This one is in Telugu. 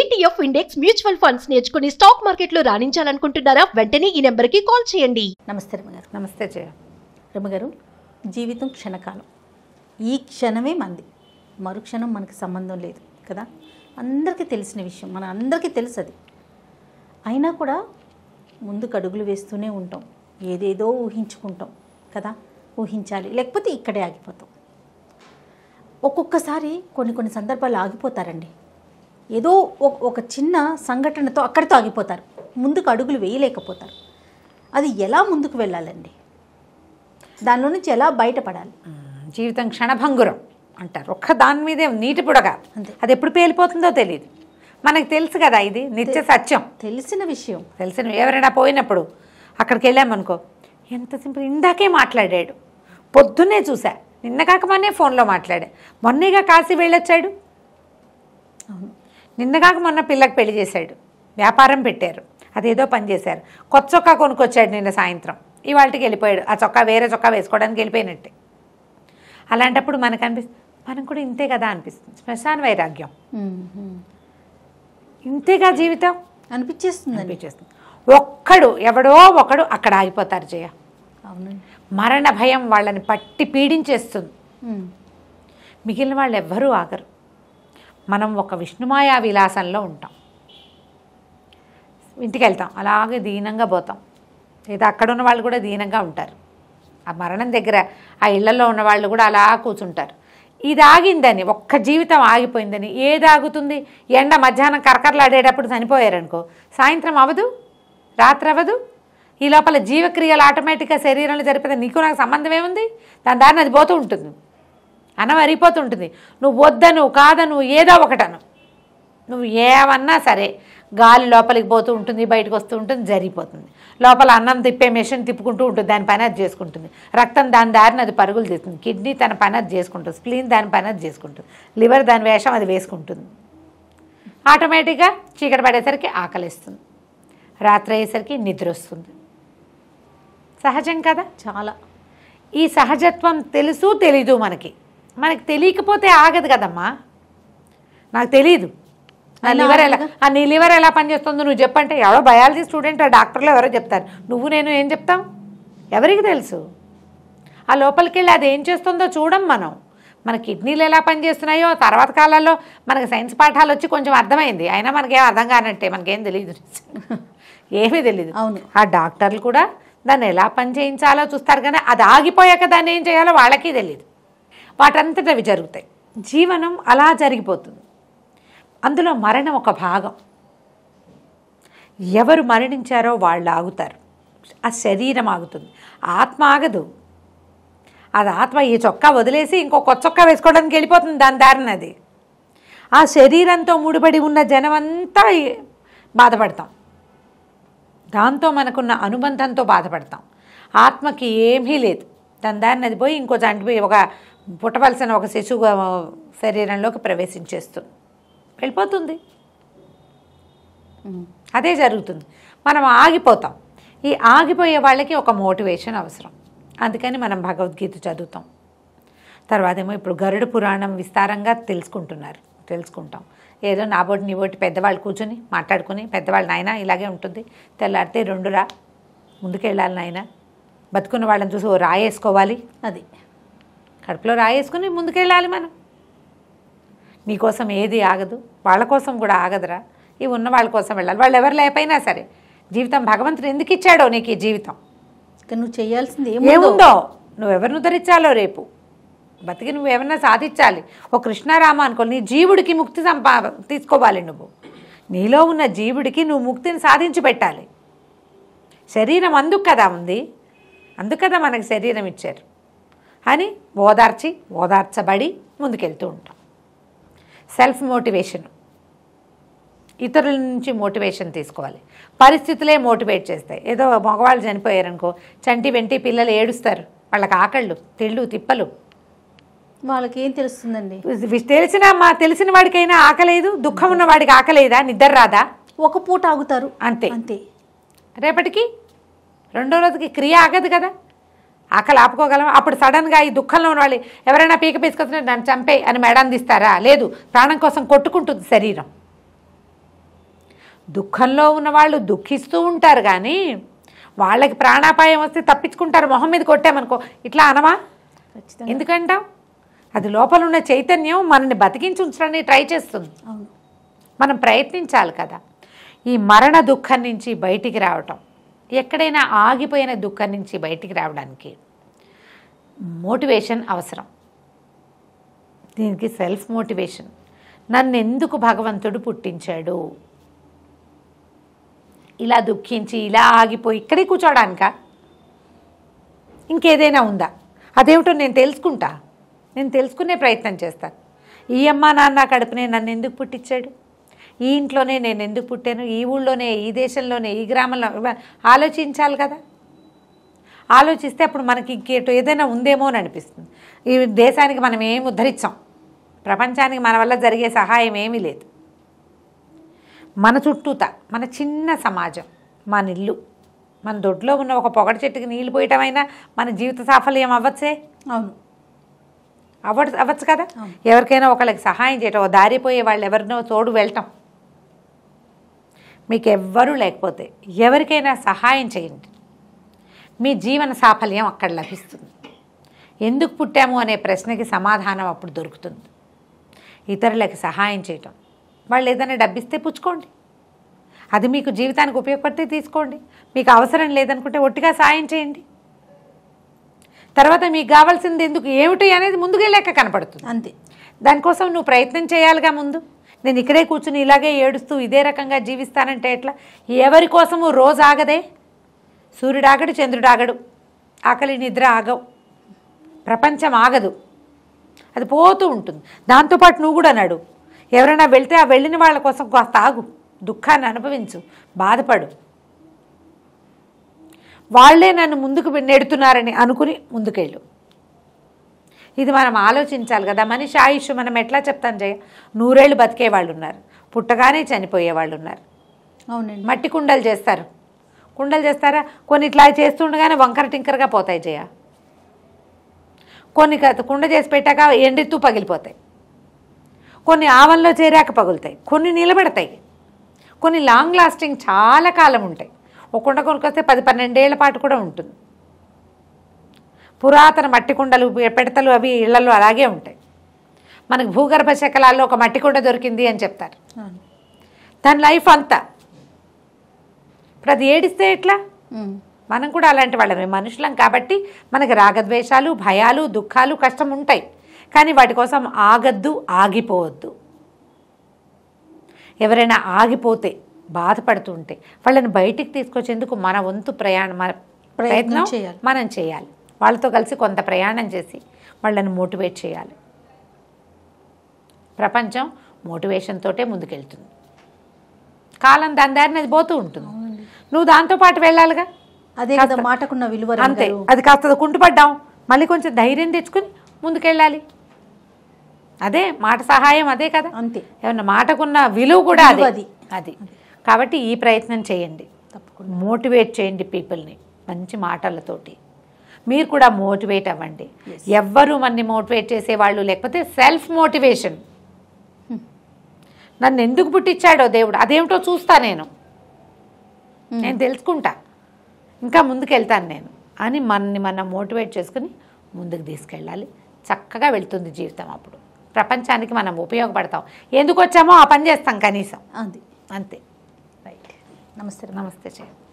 ఈటీఎఫ్ ఇండెక్స్ మ్యూచువల్ ఫండ్స్ నేర్చుకుని స్టాక్ మార్కెట్లో రాణించాలనుకుంటున్నారా వెంటనే ఈ నెంబర్కి కాల్ చేయండి నమస్తే రమగారు నమస్తే జయ గారు జీవితం క్షణకాలం ఈ క్షణమే మంది మరుక్షణం మనకు సంబంధం లేదు కదా అందరికీ తెలిసిన విషయం మన అందరికీ తెలుసు అది అయినా కూడా ముందుకు అడుగులు వేస్తూనే ఉంటాం ఏదేదో ఊహించుకుంటాం కదా ఊహించాలి లేకపోతే ఇక్కడే ఆగిపోతాం ఒక్కొక్కసారి కొన్ని కొన్ని సందర్భాలు ఆగిపోతారండి ఏదో ఒక చిన్న సంఘటనతో అక్కడితో ఆగిపోతారు ముందుకు అడుగులు వేయలేకపోతారు అది ఎలా ముందుకు వెళ్ళాలండి దానిలో నుంచి ఎలా బయటపడాలి జీవితం క్షణభంగురం అంటారు ఒక్క దాని మీదే నీటి పుడగ అది ఎప్పుడు పేలిపోతుందో తెలియదు మనకు తెలుసు కదా ఇది నిత్య సత్యం తెలిసిన విషయం తెలిసిన ఎవరైనా పోయినప్పుడు అక్కడికి వెళ్ళామనుకో ఎంత సింపుల్ ఇందాకే మాట్లాడాడు పొద్దున్నే చూసా నిన్న కాక మొన్నే ఫోన్లో మాట్లాడా మొన్నేగా కాశీ వెళ్ళొచ్చాడు అవును నిన్నగాక మొన్న పిల్లకి పెళ్లి చేశాడు వ్యాపారం పెట్టారు అదేదో పని చేశారు కొత్త చొక్కా కొనుక్కొచ్చాడు నిన్న సాయంత్రం ఇవాళకి వెళ్ళిపోయాడు ఆ చొక్కా వేరే చొక్కా వేసుకోవడానికి వెళ్ళిపోయినట్టే అలాంటప్పుడు మనకు అనిపిస్తుంది మనం కూడా ఇంతే కదా అనిపిస్తుంది శ్మశాన వైరాగ్యం ఇంతేగా జీవితం అనిపించేస్తుంది అనిపించేస్తుంది ఒక్కడు ఎవడో ఒకడు అక్కడ ఆగిపోతారు జయ మరణ భయం వాళ్ళని పట్టి పీడించేస్తుంది మిగిలిన వాళ్ళు ఎవ్వరూ ఆగరు మనం ఒక విష్ణుమాయా విలాసంలో ఉంటాం ఇంటికి వెళ్తాం అలాగే దీనంగా పోతాం లేదా అక్కడ ఉన్న వాళ్ళు కూడా దీనంగా ఉంటారు ఆ మరణం దగ్గర ఆ ఇళ్లలో ఉన్న వాళ్ళు కూడా అలా కూర్చుంటారు ఇది ఆగిందని ఒక్క జీవితం ఆగిపోయిందని ఏది ఆగుతుంది ఎండ మధ్యాహ్నం కరకరలాడేటప్పుడు చనిపోయారనుకో సాయంత్రం అవదు రాత్రి అవదు ఈ లోపల జీవక్రియలు ఆటోమేటిక్గా శరీరంలో జరిపితే నీకు నాకు సంబంధం ఏముంది దాని దారిని అది పోతూ ఉంటుంది అనవరిపోతుంటుంది నువ్వు వద్దను కాదను ఏదో ఒకటను నువ్వు ఏమన్నా సరే గాలి లోపలికి పోతూ ఉంటుంది బయటకు వస్తూ ఉంటుంది జరిగిపోతుంది లోపల అన్నం తిప్పే మెషిన్ తిప్పుకుంటూ ఉంటుంది దాని పని అది చేసుకుంటుంది రక్తం దాని దారిని అది పరుగులు తీస్తుంది కిడ్నీ తన పని అది చేసుకుంటుంది స్ప్లీన్ దాని పని అది చేసుకుంటుంది లివర్ దాని వేషం అది వేసుకుంటుంది ఆటోమేటిక్గా చీకటి పడేసరికి ఆకలిస్తుంది రాత్రి అయ్యేసరికి నిద్ర వస్తుంది సహజం కదా చాలా ఈ సహజత్వం తెలుసు తెలీదు మనకి మనకు తెలియకపోతే ఆగదు కదమ్మా నాకు తెలియదు నా లివర్ ఎలా నీ లివర్ ఎలా పనిచేస్తుందో నువ్వు చెప్పంటే ఎవరో బయాలజీ స్టూడెంట్ ఆ డాక్టర్లు ఎవరో చెప్తారు నువ్వు నేను ఏం చెప్తాం ఎవరికి తెలుసు ఆ లోపలికి వెళ్ళి అది ఏం చేస్తుందో చూడం మనం మన కిడ్నీలు ఎలా పనిచేస్తున్నాయో తర్వాత కాలాల్లో మనకు సైన్స్ పాఠాలు వచ్చి కొంచెం అర్థమైంది అయినా మనకేం అర్థం కానట్టే మనకేం తెలియదు ఏమీ తెలియదు అవును ఆ డాక్టర్లు కూడా దాన్ని ఎలా పని చేయించాలో చూస్తారు కానీ అది ఆగిపోయాక దాన్ని ఏం చేయాలో వాళ్ళకి తెలియదు వాటంతట అవి జరుగుతాయి జీవనం అలా జరిగిపోతుంది అందులో మరణం ఒక భాగం ఎవరు మరణించారో వాళ్ళు ఆగుతారు ఆ శరీరం ఆగుతుంది ఆత్మ ఆగదు అది ఆత్మ ఈ చొక్కా వదిలేసి ఇంకో కొత్త చొక్కా వేసుకోవడానికి వెళ్ళిపోతుంది దాని దారిని అది ఆ శరీరంతో ముడిపడి ఉన్న జనమంతా బాధపడతాం దాంతో మనకున్న అనుబంధంతో బాధపడతాం ఆత్మకి ఏమీ లేదు దాని దారిని అది పోయి ఇంకో దాంట్లో ఒక పుట్టవలసిన ఒక శిశువు శరీరంలోకి ప్రవేశించేస్తుంది వెళ్ళిపోతుంది అదే జరుగుతుంది మనం ఆగిపోతాం ఈ ఆగిపోయే వాళ్ళకి ఒక మోటివేషన్ అవసరం అందుకని మనం భగవద్గీత చదువుతాం తర్వాత ఏమో ఇప్పుడు గరుడ పురాణం విస్తారంగా తెలుసుకుంటున్నారు తెలుసుకుంటాం ఏదో నా నీ నీబోటి పెద్దవాళ్ళు కూర్చొని మాట్లాడుకుని పెద్దవాళ్ళు నాయన ఇలాగే ఉంటుంది తెల్లారితే రా ముందుకెళ్ళాలి నాయన బతుకున్న వాళ్ళని చూసి ఓ రాయేసుకోవాలి అది కడుపులో రాయేసుకుని ముందుకెళ్ళాలి మనం నీకోసం ఏది ఆగదు వాళ్ళ కోసం కూడా ఆగదురా ఇవి ఉన్న వాళ్ళ కోసం వెళ్ళాలి వాళ్ళు ఎవరు లేకపోయినా సరే జీవితం భగవంతుడు ఎందుకు ఇచ్చాడో నీకు ఈ జీవితం నువ్వు చేయాల్సింది ఏముందో నువ్వెవరిని ధరించాలో రేపు బతికి నువ్వు ఏమన్నా సాధించాలి ఓ కృష్ణారామ అనుకో నీ జీవుడికి ముక్తి సంపా తీసుకోవాలి నువ్వు నీలో ఉన్న జీవుడికి నువ్వు ముక్తిని సాధించి పెట్టాలి శరీరం అందుకు కదా ఉంది అందుకు కదా మనకు శరీరం ఇచ్చారు అని ఓదార్చి ఓదార్చబడి ముందుకెళ్తూ ఉంటాం సెల్ఫ్ మోటివేషన్ ఇతరుల నుంచి మోటివేషన్ తీసుకోవాలి పరిస్థితులే మోటివేట్ చేస్తాయి ఏదో మగవాళ్ళు చనిపోయారనుకో చంటి వెంటి పిల్లలు ఏడుస్తారు వాళ్ళకి ఆకళ్ళు తిళ్ళు తిప్పలు వాళ్ళకి ఏం తెలుస్తుందండి తెలిసిన మా తెలిసిన వాడికైనా ఆకలేదు దుఃఖం ఉన్న వాడికి ఆకలేదా నిద్ర రాదా ఒక పూట ఆగుతారు అంతే అంతే రేపటికి రెండో రోజుకి క్రియ ఆగదు కదా ఆకలి ఆపుకోగలం అప్పుడు సడన్గా ఈ దుఃఖంలో ఉన్నవాళ్ళు ఎవరైనా పీక పీసుకొస్తున్న నన్ను చంపే అని అందిస్తారా లేదు ప్రాణం కోసం కొట్టుకుంటుంది శరీరం దుఃఖంలో ఉన్న వాళ్ళు దుఃఖిస్తూ ఉంటారు కానీ వాళ్ళకి ప్రాణాపాయం వస్తే తప్పించుకుంటారు మొహం మీద కొట్టామనుకో ఇట్లా అనవా ఎందుకంటాం అది లోపల ఉన్న చైతన్యం మనని బతికించి ఉంచడానికి ట్రై చేస్తుంది మనం ప్రయత్నించాలి కదా ఈ మరణ దుఃఖం నుంచి బయటికి రావటం ఎక్కడైనా ఆగిపోయిన దుఃఖం నుంచి బయటికి రావడానికి మోటివేషన్ అవసరం దీనికి సెల్ఫ్ మోటివేషన్ నన్ను ఎందుకు భగవంతుడు పుట్టించాడు ఇలా దుఃఖించి ఇలా ఆగిపోయి ఇక్కడే కూర్చోడానిక ఇంకేదైనా ఉందా అదేమిటో నేను తెలుసుకుంటా నేను తెలుసుకునే ప్రయత్నం చేస్తాను ఈ అమ్మా నాన్న కడుపునే నన్ను ఎందుకు పుట్టించాడు ఈ ఇంట్లోనే నేను ఎందుకు పుట్టాను ఈ ఊళ్ళోనే ఈ దేశంలోనే ఈ గ్రామంలో ఆలోచించాలి కదా ఆలోచిస్తే అప్పుడు మనకి ఇంకేటో ఏదైనా ఉందేమో అని అనిపిస్తుంది ఈ దేశానికి మనం ఏమి ఉద్ధరించాం ప్రపంచానికి మన వల్ల జరిగే సహాయం ఏమీ లేదు మన చుట్టూత మన చిన్న సమాజం మన ఇల్లు మన దొడ్లో ఉన్న ఒక పొగడ చెట్టుకి నీళ్ళు పోయటమైనా మన జీవిత సాఫల్యం అవ్వచ్చే అవును అవ్వ అవ్వచ్చు కదా ఎవరికైనా ఒకళ్ళకి సహాయం చేయటం దారిపోయే వాళ్ళు ఎవరినో తోడు వెళ్ళటం మీకు ఎవ్వరూ లేకపోతే ఎవరికైనా సహాయం చేయండి మీ జీవన సాఫల్యం అక్కడ లభిస్తుంది ఎందుకు పుట్టాము అనే ప్రశ్నకి సమాధానం అప్పుడు దొరుకుతుంది ఇతరులకు సహాయం చేయటం వాళ్ళు ఏదైనా డబ్బిస్తే పుచ్చుకోండి అది మీకు జీవితానికి ఉపయోగపడితే తీసుకోండి మీకు అవసరం లేదనుకుంటే ఒట్టిగా సాయం చేయండి తర్వాత మీకు కావాల్సింది ఎందుకు ఏమిటి అనేది ముందుగా లెక్క కనపడుతుంది అంతే దానికోసం నువ్వు ప్రయత్నం చేయాలిగా ముందు నేను ఇక్కడే కూర్చుని ఇలాగే ఏడుస్తూ ఇదే రకంగా జీవిస్తానంటే ఎట్లా ఎవరి కోసము రోజు ఆగదే సూర్యుడు ఆగడు చంద్రుడు ఆగడు ఆకలి నిద్ర ఆగవు ప్రపంచం ఆగదు అది పోతూ ఉంటుంది దాంతోపాటు నువ్వు కూడా అన్నాడు ఎవరైనా వెళ్తే ఆ వెళ్ళిన వాళ్ళ కోసం కాస్త ఆగు దుఃఖాన్ని అనుభవించు బాధపడు వాళ్లే నన్ను ముందుకు నెడుతున్నారని అనుకుని ముందుకెళ్ళు ఇది మనం ఆలోచించాలి కదా మనిషి ఆయుష్ మనం ఎట్లా చెప్తాం జయ నూరేళ్ళు బతికే వాళ్ళు ఉన్నారు పుట్టగానే చనిపోయే వాళ్ళు ఉన్నారు అవునండి మట్టి కుండలు చేస్తారు కుండలు చేస్తారా కొన్ని ఇట్లా చేస్తుండగానే వంకర టింకరగా పోతాయి జయ కొన్ని కుండ చేసి పెట్టాక ఎండెత్తు పగిలిపోతాయి కొన్ని ఆవల్లో చేరాక పగులుతాయి కొన్ని నిలబెడతాయి కొన్ని లాంగ్ లాస్టింగ్ చాలా కాలం ఉంటాయి ఒక కుండ కొనుక్కొస్తే పది పన్నెండేళ్ల పాటు కూడా ఉంటుంది పురాతన మట్టి కుండలు పెడతలు అవి ఇళ్లలో అలాగే ఉంటాయి మనకు భూగర్భ శకలాల్లో ఒక మట్టి కుండ దొరికింది అని చెప్తారు దాని లైఫ్ అంతా ఇప్పుడు అది ఏడిస్తే ఎట్లా మనం కూడా అలాంటి వాళ్ళమే మనుషులం కాబట్టి మనకి రాగద్వేషాలు భయాలు దుఃఖాలు కష్టం ఉంటాయి కానీ వాటి కోసం ఆగద్దు ఆగిపోవద్దు ఎవరైనా ఆగిపోతే బాధపడుతుంటే వాళ్ళని బయటికి తీసుకొచ్చేందుకు మన వంతు ప్రయాణం మన ప్రయత్నం మనం చేయాలి వాళ్ళతో కలిసి కొంత ప్రయాణం చేసి వాళ్ళని మోటివేట్ చేయాలి ప్రపంచం మోటివేషన్తోటే ముందుకెళ్తుంది కాలం దాని దారిని అది పోతూ ఉంటుంది నువ్వు దాంతో పాటు వెళ్ళాలిగా అదే మాటకున్న విలువ అంతే అది కాస్త కుంటుపడ్డాం మళ్ళీ కొంచెం ధైర్యం తెచ్చుకుని ముందుకెళ్ళాలి అదే మాట సహాయం అదే కదా అంతే ఏమన్నా మాటకున్న విలువ కూడా అది అది కాబట్టి ఈ ప్రయత్నం చేయండి తప్పకుండా మోటివేట్ చేయండి పీపుల్ని మంచి మాటలతోటి మీరు కూడా మోటివేట్ అవ్వండి ఎవ్వరు మన్ని మోటివేట్ చేసేవాళ్ళు లేకపోతే సెల్ఫ్ మోటివేషన్ hmm. నన్ను ఎందుకు పుట్టించాడో దేవుడు అదేమిటో చూస్తా నేను hmm. నేను తెలుసుకుంటా ఇంకా ముందుకెళ్తాను నేను అని మనని మనం మోటివేట్ చేసుకుని ముందుకు తీసుకెళ్ళాలి చక్కగా వెళ్తుంది జీవితం అప్పుడు ప్రపంచానికి మనం ఉపయోగపడతాం ఎందుకు వచ్చామో ఆ పని చేస్తాం కనీసం అంతే అంతే రైట్ నమస్తే నమస్తే చేయండి